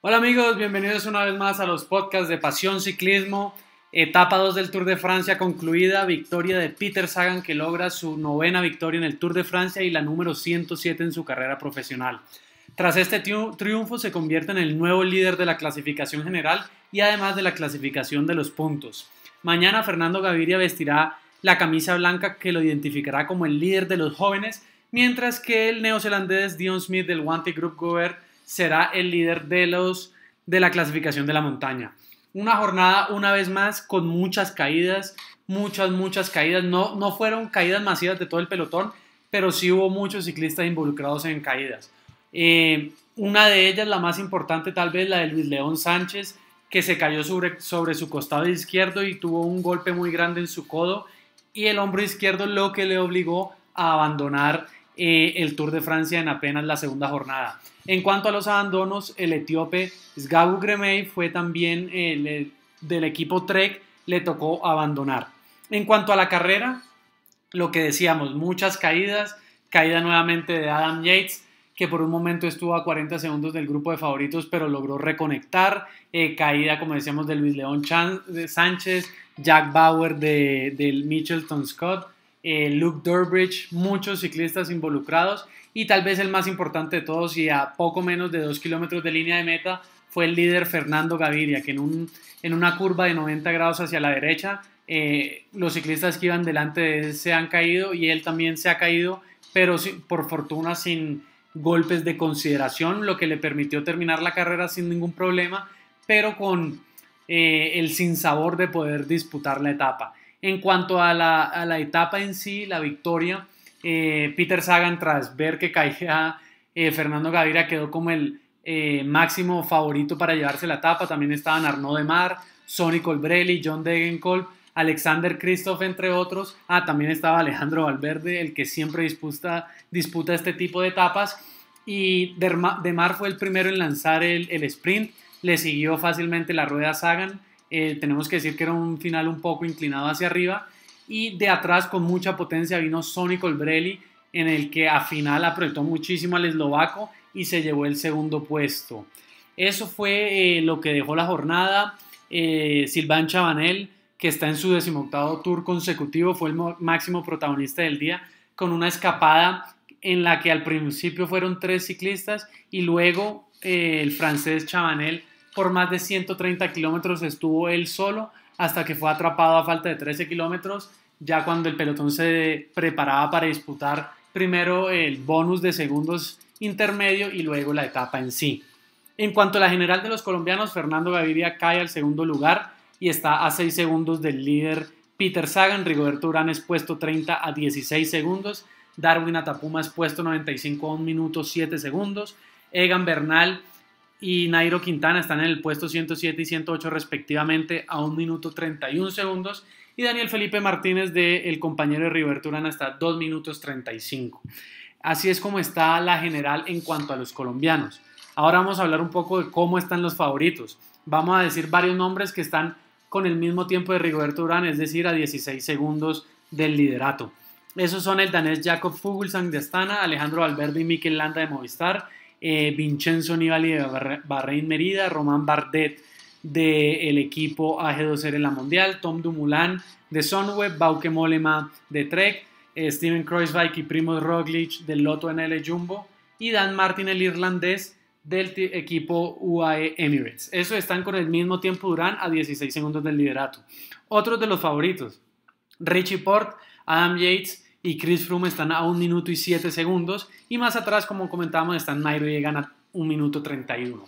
Hola amigos, bienvenidos una vez más a los podcasts de Pasión Ciclismo. Etapa 2 del Tour de Francia concluida, victoria de Peter Sagan que logra su novena victoria en el Tour de Francia y la número 107 en su carrera profesional. Tras este triunfo se convierte en el nuevo líder de la clasificación general y además de la clasificación de los puntos. Mañana Fernando Gaviria vestirá la camisa blanca que lo identificará como el líder de los jóvenes, mientras que el neozelandés Dion Smith del Wanty Group Gover será el líder de, los, de la clasificación de la montaña. Una jornada, una vez más, con muchas caídas, muchas, muchas caídas. No, no fueron caídas masivas de todo el pelotón, pero sí hubo muchos ciclistas involucrados en caídas. Eh, una de ellas, la más importante tal vez, la de Luis León Sánchez, que se cayó sobre, sobre su costado izquierdo y tuvo un golpe muy grande en su codo y el hombro izquierdo, lo que le obligó a abandonar eh, el Tour de Francia en apenas la segunda jornada. En cuanto a los abandonos, el etíope Sgabu Gremey fue también eh, del equipo Trek, le tocó abandonar. En cuanto a la carrera, lo que decíamos, muchas caídas, caída nuevamente de Adam Yates, que por un momento estuvo a 40 segundos del grupo de favoritos, pero logró reconectar. Eh, caída, como decíamos, de Luis León Sánchez, Jack Bauer de, del Mitchelton Scott, eh, Luke Durbridge, muchos ciclistas involucrados y tal vez el más importante de todos y a poco menos de 2 kilómetros de línea de meta fue el líder Fernando Gaviria, que en, un, en una curva de 90 grados hacia la derecha, eh, los ciclistas que iban delante de él se han caído y él también se ha caído, pero por fortuna sin golpes de consideración, lo que le permitió terminar la carrera sin ningún problema, pero con eh, el sinsabor de poder disputar la etapa. En cuanto a la, etapa en sí, la victoria, eh, Peter Sagan, tras ver que caía eh, Fernando Gavira quedó como el eh, máximo favorito para llevarse la etapa. También estaban Arnaud de Mar, Sonny Colbrelli, John Degenkolb, Alexander Kristoff, entre otros. Ah, también estaba Alejandro Valverde, el que siempre disputa, este tipo de etapas. Y de Mar fue el primero en lanzar el, el sprint. Le siguió fácilmente la rueda Sagan. Eh, tenemos que decir que era un final un poco inclinado hacia arriba. Y de atrás, con mucha potencia, vino Sonic Colbrelli en el que a final apretó muchísimo al eslovaco y se llevó el segundo puesto. Eso fue eh, lo que dejó la jornada. Eh, Silván Chabanel, que está en su decimoctavo tour consecutivo, fue el máximo protagonista del día, con una escapada en la que al principio fueron tres ciclistas y luego eh, el francés Chabanel por más de 130 kilómetros estuvo él solo hasta que fue atrapado a falta de 13 kilómetros, ya cuando el pelotón se preparaba para disputar primero el bonus de segundos intermedio y luego la etapa en sí. En cuanto a la general de los colombianos, Fernando Gaviria cae al segundo lugar y está a 6 segundos del líder Peter Sagan, Rigoberto Urán es puesto 30 a 16 segundos, Darwin Atapuma es puesto 95 a 1 minuto 7 segundos, Egan Bernal y Nairo Quintana están en el puesto 107 y 108 respectivamente a 1 minuto 31 segundos y Daniel Felipe Martínez de el compañero de Rigoberto Urán está a 2 minutos 35. Así es como está la general en cuanto a los colombianos. Ahora vamos a hablar un poco de cómo están los favoritos. Vamos a decir varios nombres que están con el mismo tiempo de Rigoberto Urán, es decir, a 16 segundos del liderato. Esos son el danés Jacob Fuglsang de Astana, Alejandro Valverde y Mikel Landa de Movistar, eh, Vincenzo Nibali de Bahrein Merida, Román Bardet del equipo AG2R e en la Mundial, Tom Dumoulin de Sunweb, Bauke Mollema de Trek, eh, Steven Kreuzweig y Primo Roglic del Lotto NL Jumbo y Dan Martin el irlandés del equipo UAE Emirates. Eso están con el mismo tiempo Durán a 16 segundos del liderato. Otros de los favoritos, Richie Port, Adam Yates, y Chris Froome están a un minuto y siete segundos y más atrás, como comentábamos, están Nairo y llegan a 1 minuto 31.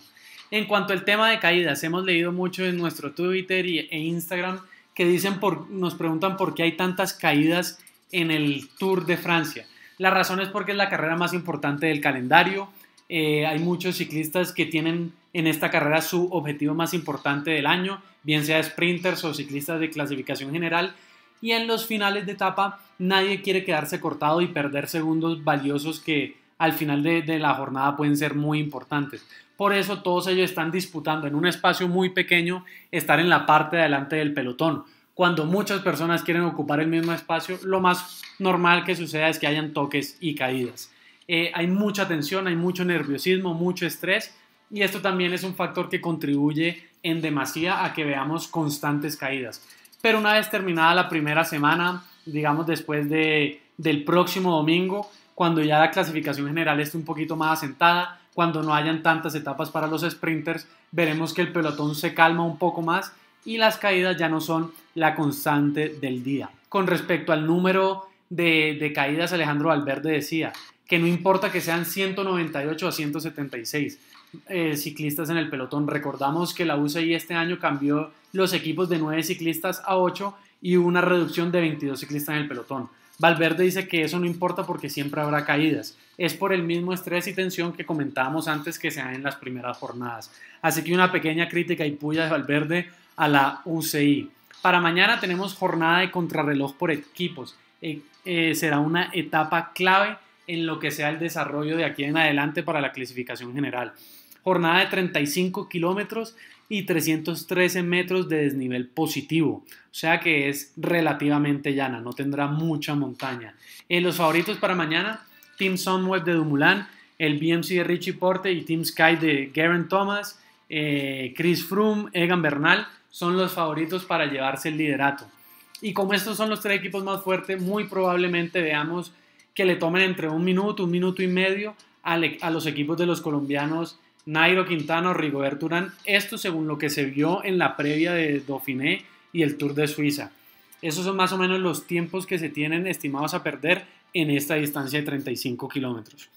En cuanto al tema de caídas, hemos leído mucho en nuestro Twitter e Instagram que dicen nos preguntan por qué hay tantas caídas en el Tour de Francia. La razón es porque es la carrera más importante del calendario. Eh, hay muchos ciclistas que tienen en esta carrera su objetivo más importante del año, bien sea sprinters o ciclistas de clasificación general, y en los finales de etapa nadie quiere quedarse cortado y perder segundos valiosos que al final de, la jornada pueden ser muy importantes. Por eso todos ellos están disputando en un espacio muy pequeño estar en la parte de adelante del pelotón. Cuando muchas personas quieren ocupar el mismo espacio, lo más normal que suceda es que hayan toques y caídas. Eh, hay mucha tensión, hay mucho nerviosismo, mucho estrés y esto también es un factor que contribuye en demasía a que veamos constantes caídas. Pero una vez terminada la primera semana, digamos después del próximo domingo, cuando ya la clasificación general esté un poquito más asentada, cuando no hayan tantas etapas para los sprinters, veremos que el pelotón se calma un poco más y las caídas ya no son la constante del día. Con respecto al número de, de caídas, Alejandro Valverde decía que no importa que sean 198 a 176, eh, ciclistas en el pelotón. Recordamos que la UCI este año cambió los equipos de 9 ciclistas a 8 y una reducción de 22 ciclistas en el pelotón. Valverde dice que eso no importa porque siempre habrá caídas. Es por el mismo estrés y tensión que comentábamos antes que se da en las primeras jornadas. Así que una pequeña crítica y puya de Valverde a la UCI. Para mañana tenemos jornada de contrarreloj por equipos. Eh, eh, será una etapa clave en lo que sea el desarrollo de aquí en adelante para la clasificación general jornada de 35 kilómetros y 313 metros de desnivel positivo, o sea que es relativamente llana, no tendrá mucha montaña. En eh, los favoritos para mañana, Team Sunweb de Dumoulin, el BMC de Richie Porte y Team Sky de Garen Thomas, eh, Chris Froome, Egan Bernal, son los favoritos para llevarse el liderato. Y como estos son los tres equipos más fuertes, muy probablemente veamos que le tomen entre un minuto, un minuto y medio a los equipos de los colombianos Nairo Quintana Rigoberto Urán, esto según lo que se vio en la previa de Dauphiné y el Tour de Suiza. Esos son más o menos los tiempos que se tienen estimados a perder en esta distancia de 35 kilómetros.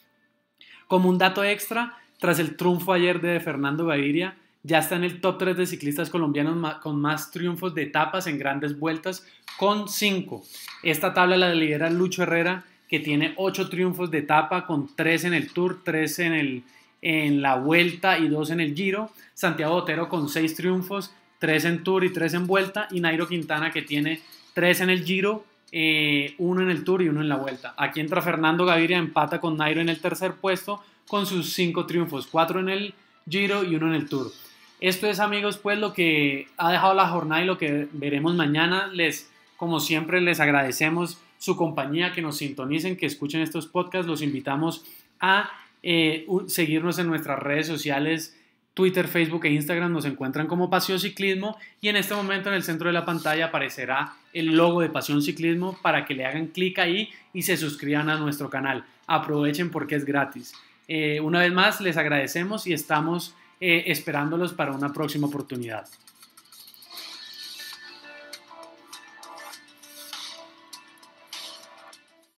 Como un dato extra, tras el triunfo ayer de Fernando Gaviria, ya está en el top 3 de ciclistas colombianos con más triunfos de etapas en grandes vueltas, con 5. Esta tabla la lidera Lucho Herrera, que tiene 8 triunfos de etapa, con 3 en el Tour, 3 en el en la vuelta y dos en el giro. Santiago Otero con seis triunfos, tres en Tour y tres en vuelta. Y Nairo Quintana que tiene tres en el giro, eh, uno en el Tour y uno en la vuelta. Aquí entra Fernando Gaviria, empata con Nairo en el tercer puesto con sus cinco triunfos, cuatro en el giro y uno en el Tour. Esto es, amigos, pues lo que ha dejado la jornada y lo que veremos mañana. Les, como siempre, les agradecemos su compañía, que nos sintonicen, que escuchen estos podcasts. Los invitamos a eh, seguirnos en nuestras redes sociales, Twitter, Facebook e Instagram, nos encuentran como Pasión Ciclismo y en este momento en el centro de la pantalla aparecerá el logo de Pasión Ciclismo para que le hagan clic ahí y se suscriban a nuestro canal. Aprovechen porque es gratis. Eh, una vez más, les agradecemos y estamos eh, esperándolos para una próxima oportunidad.